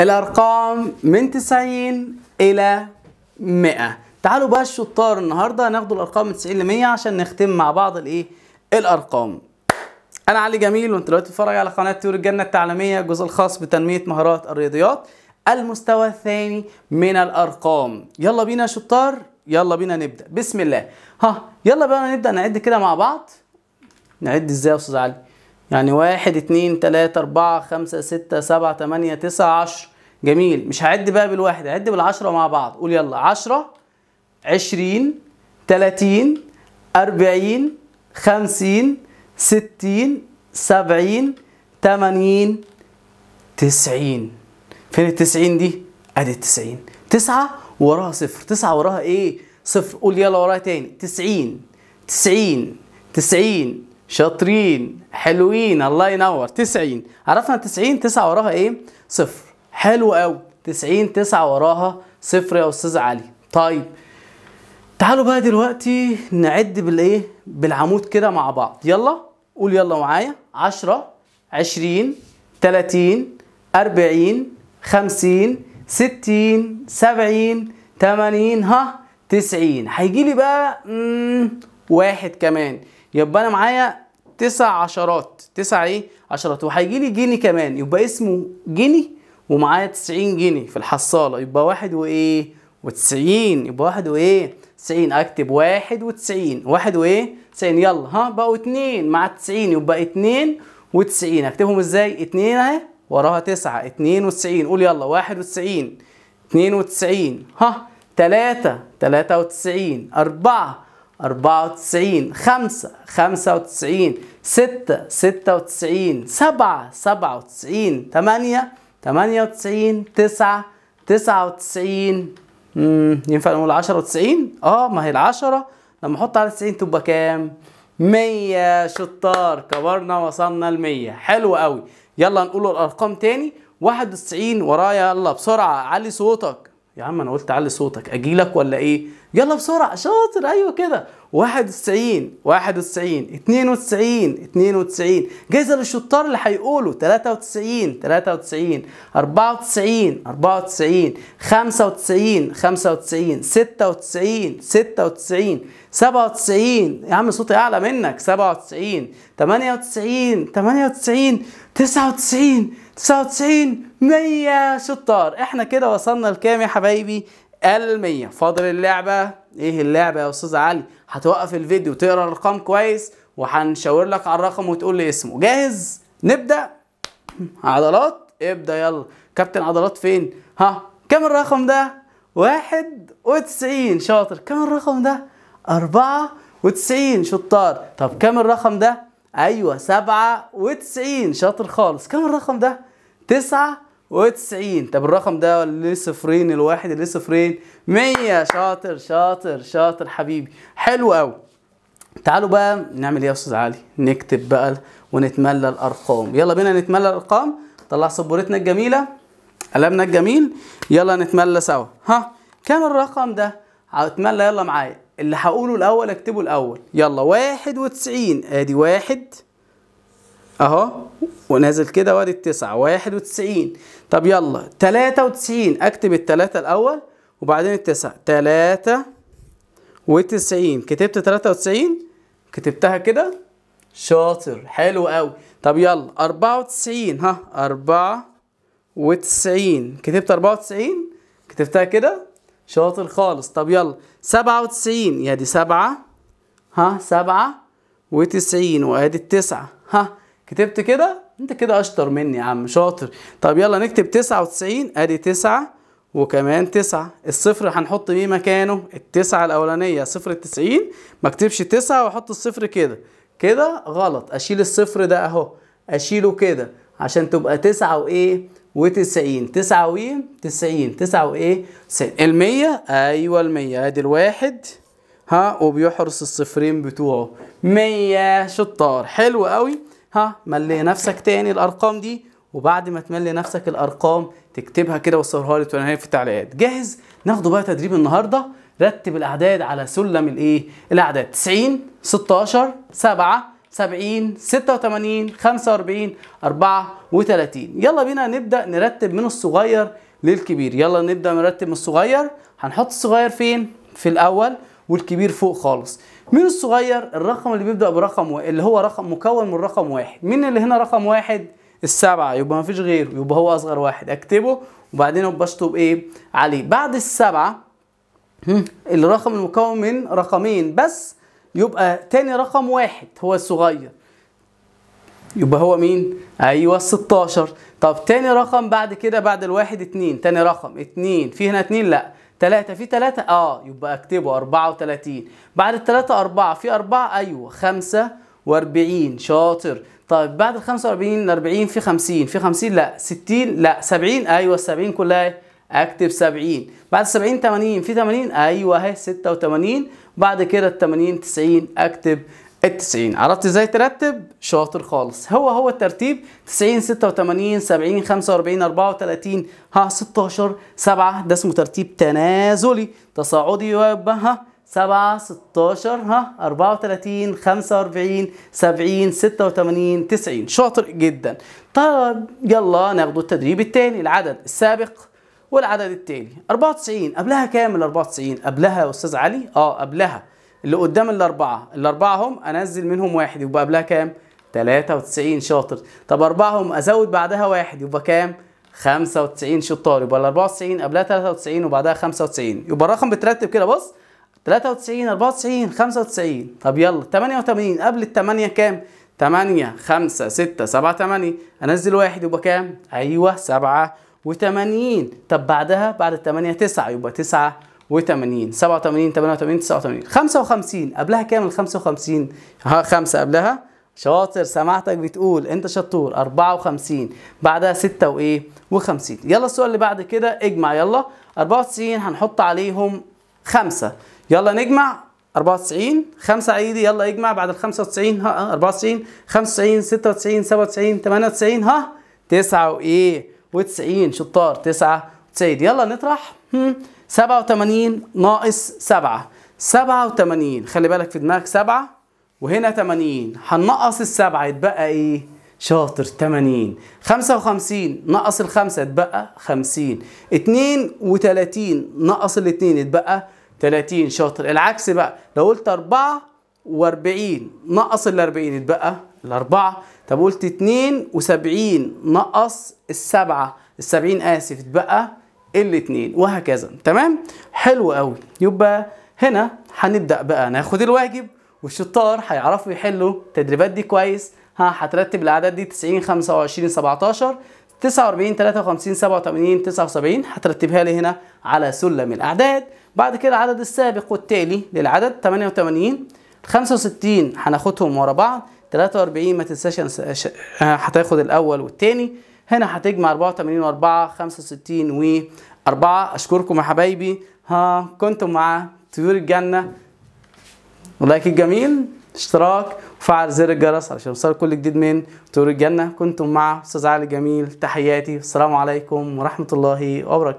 الأرقام من 90 إلى 100 تعالوا بقى الشطار النهاردة ناخدوا الأرقام من 90 ل 100 عشان نختم مع بعض الإيه الأرقام أنا علي جميل وأنت دلوقتي بتتفرج على قناة طيور الجنة التعليمية الجزء الخاص بتنمية مهارات الرياضيات المستوى الثاني من الأرقام يلا بينا يا شطار يلا بينا نبدأ بسم الله ها يلا بينا نبدأ نعد كده مع بعض نعد ازاي يا استاذ علي يعني واحد اتنين تلاتة اربعة خمسة ستة سبعة تمانية تسعة عشر جميل مش هعد بقى بالواحد هعد بالعشرة مع بعض قول يلا عشرة عشرين تلاتين أربعين خمسين ستين سبعين تمانين تسعين فين التسعين دي؟ ادي التسعين تسعة وراها صفر تسعة وراها ايه؟ صفر قول يلا وراها تاني تسعين تسعين تسعين شاطرين حلوين الله ينور 90 عرفنا 90 9 وراها ايه صفر حلو قوي 90 9 وراها صفر يا استاذ علي طيب تعالوا بقى دلوقتي نعد بالايه بالعمود كده مع بعض يلا قول يلا معايا 10 20 30 40 50 60 70 80 ها 90 هيجي لي بقى واحد كمان يبقى انا معايا تسع عشرات تسع ايه عشرات وهيجي لي جنيه كمان يبقى اسمه جني ومعايا 90 جنيه في الحصاله يبقى واحد وايه وتسعين يبقى واحد وايه تسعين اكتب واحد وتسعين واحد وايه تسعين يلا ها بقوا اتنين مع 90 يبقى اتنين وتسعين اكتبهم ازاي اتنين اهي وراها تسعة اتنين وتسعين قول يلا واحد وتسعين اتنين وتسعين ها تلاتة تلاتة وتسعين أربعة أربعة وتسعين خمسة خمسة وتسعين ستة ستة وتسعين سبعة سبعة وتسعين تمانية تمانية وتسعين تسعة تسعة وتسعين ينفع نقول عشرة وتسعين اه ما هي العشرة لما احط على تسعين تبقى كام مية شطار كبرنا وصلنا المية حلو قوي يلا نقول الارقام تاني واحد وتسعين ورايا يلا بسرعة علي صوتك يا عم انا قلت علي صوتك اجي لك ولا ايه يلا بسرعه شاطر ايوه كده 91 91 92 92 جايزه للشطار اللي هيقولوا 93 93 94 94 95 95 96 96 97 يا عم صوتي اعلى منك 97 98 98 99 99 100 شطار احنا كده وصلنا لكام يا حبايبي ال100 فاضل اللعبة ايه اللعبة يا استاذ علي هتوقف الفيديو وتقرا الارقام كويس وهنشاور لك على الرقم وتقول لي اسمه جاهز نبدأ عضلات ابدأ يلا كابتن عضلات فين ها كم الرقم ده واحد وتسعين شاطر كم الرقم ده أربعة وتسعين شطار طب كم الرقم ده أيوة سبعة وتسعين شاطر خالص كم الرقم ده تسعة وتسعين طب الرقم ده اللي صفرين الواحد اللي صفرين مية شاطر شاطر شاطر حبيبي حلو قوي تعالوا بقى نعمل ايه يا استاذ علي نكتب بقى ونتملى الارقام يلا بينا نتملى الارقام طلع سبورتنا الجميله قلمنا الجميل يلا نتملى سوا ها كام الرقم ده اتملى يلا معايا اللي هقوله الاول اكتبه الاول يلا واحد وتسعين ادي واحد اهو ونازل كده وادي التسعة واحد وتسعين طب يلا تلاتة وتسعين اكتب التلاتة الاول وبعدين التسعة تلاتة وتسعين كتبت تلاتة وتسعين كتبتها كده شاطر حلو قوي طب يلا أربعة وتسعين ها أربعة وتسعين كتبت أربعة وتسعين كتبتها كده شاطر خالص طب يلا سبعة وتسعين يا دي سبعة ها سبعة وتسعين وأدي التسعة ها كتبت كده انت كده اشطر مني يا عم شاطر طب يلا نكتب تسعة وتسعين ادي تسعة وكمان تسعة الصفر هنحط ايه مكانه التسعة الاولانية صفر التسعين مكتبش تسعة واحط الصفر كده كده غلط اشيل الصفر ده اهو اشيله كده عشان تبقى تسعة وايه وتسعين تسعة وايه تسعين تسعة وايه تسعين المية ايوه المية ادي الواحد ها وبيحرص الصفرين بتوعه مية شطار حلو قوي ها ملي نفسك تاني الارقام دي وبعد ما تملي نفسك الارقام تكتبها كده وتصورها لي وتقولها في التعليقات جاهز ناخده بقى تدريب النهارده رتب الاعداد على سلم الايه الاعداد 90 16 7 70 86 45 34 يلا بينا نبدا نرتب من الصغير للكبير يلا نبدا نرتب من الصغير هنحط الصغير فين في الاول والكبير فوق خالص مين الصغير الرقم اللي بيبدا برقم و... اللي هو رقم مكون من رقم واحد مين اللي هنا رقم واحد السبعة يبقى مفيش غيره يبقى هو اصغر واحد اكتبه وبعدين ابسطه بايه عليه بعد السبعة الرقم المكون من رقمين بس يبقى تاني رقم واحد هو الصغير يبقى هو مين؟ ايوه الستاشر 16 طب تاني رقم بعد كده بعد الواحد اتنين تاني رقم اتنين في هنا اتنين لا 3 في 3 اه يبقى اكتبه 34 بعد ال 3 4 في 4 ايوه 45 شاطر طيب بعد ال 45 40 في 50 في 50 لا 60 لا 70 ايوه ال 70 كلها إيه؟ اكتب 70 بعد 70 80 في 80 ايوه اهي 86 بعد كده ال 80 90 اكتب التسعين عرفت ازاي ترتب شاطر خالص هو هو الترتيب 90 86 70 45 34 ها 16 7 ده اسمه ترتيب تنازلي تصاعدي يبقى ها 7 16 ها 34 45 70 86 90 شاطر جدا طب يلا ناخدوا التدريب الثاني العدد السابق والعدد اربعة 94 قبلها كام ال 94 قبلها يا استاذ علي اه قبلها اللي قدام الاربعه الاربعه هم انزل منهم واحد يبقى قبلها كام 93 شاطر طب اربعه هم ازود بعدها واحد يبقى كام 95 شطار يبقى ال 94 قبلها 93 وبعدها 95 يبقى الرقم بترتب كده بص 93 94 95 طب يلا 88 قبل ال 8 كام 8 5 6 7 8 انزل واحد يبقى كام ايوه 87 طب بعدها بعد ال 8 9 يبقى 9 و80 87 88 89 55 قبلها كام ال 55 ها خمسة قبلها شاطر سمعتك بتقول انت شطور 54 بعدها 6 وايه و50 يلا السؤال اللي بعد كده اجمع يلا 94 هنحط عليهم 5 يلا نجمع 94 5 عيدي يلا اجمع بعد ال 95 ها 94 95 96 97 98 ها 9 وايه و90 شطار 9 9 يلا نطرح 87 ناقص 7 87 خلي بالك في دماغك 7 وهنا 80 هننقص السبعة يتبقى ايه؟ شاطر 80 55 نقص الخمسة يتبقى 50 32 نقص الاتنين يتبقى 30 شاطر العكس بقى لو قلت 44 ناقص ال 40 يتبقى الأربعة طب قلت 72 نقص السبعة 70 آسف يتبقى الاثنين وهكذا تمام حلو قوي يبقى هنا هنبدأ بقى ناخد الواجب والشطار هيعرفوا يحلوا التدريبات دي كويس ها هترتب الاعداد دي 90 25 17 49 53 87 79 هترتبها لي هنا على سلم الاعداد بعد كده العدد السابق والتالي للعدد 88 65 هناخدهم ورا بعض 43 ما تنساش آه، هتاخد الاول والتاني هنا هتجمع 84 و4 65 و4 اشكركم يا حبايبي ها كنتم مع طيور الجنه ولايك الجميل اشتراك وفعل زر الجرس علشان يوصلك كل جديد من طيور الجنه كنتم مع استاذ علي جميل تحياتي السلام عليكم ورحمه الله وبركاته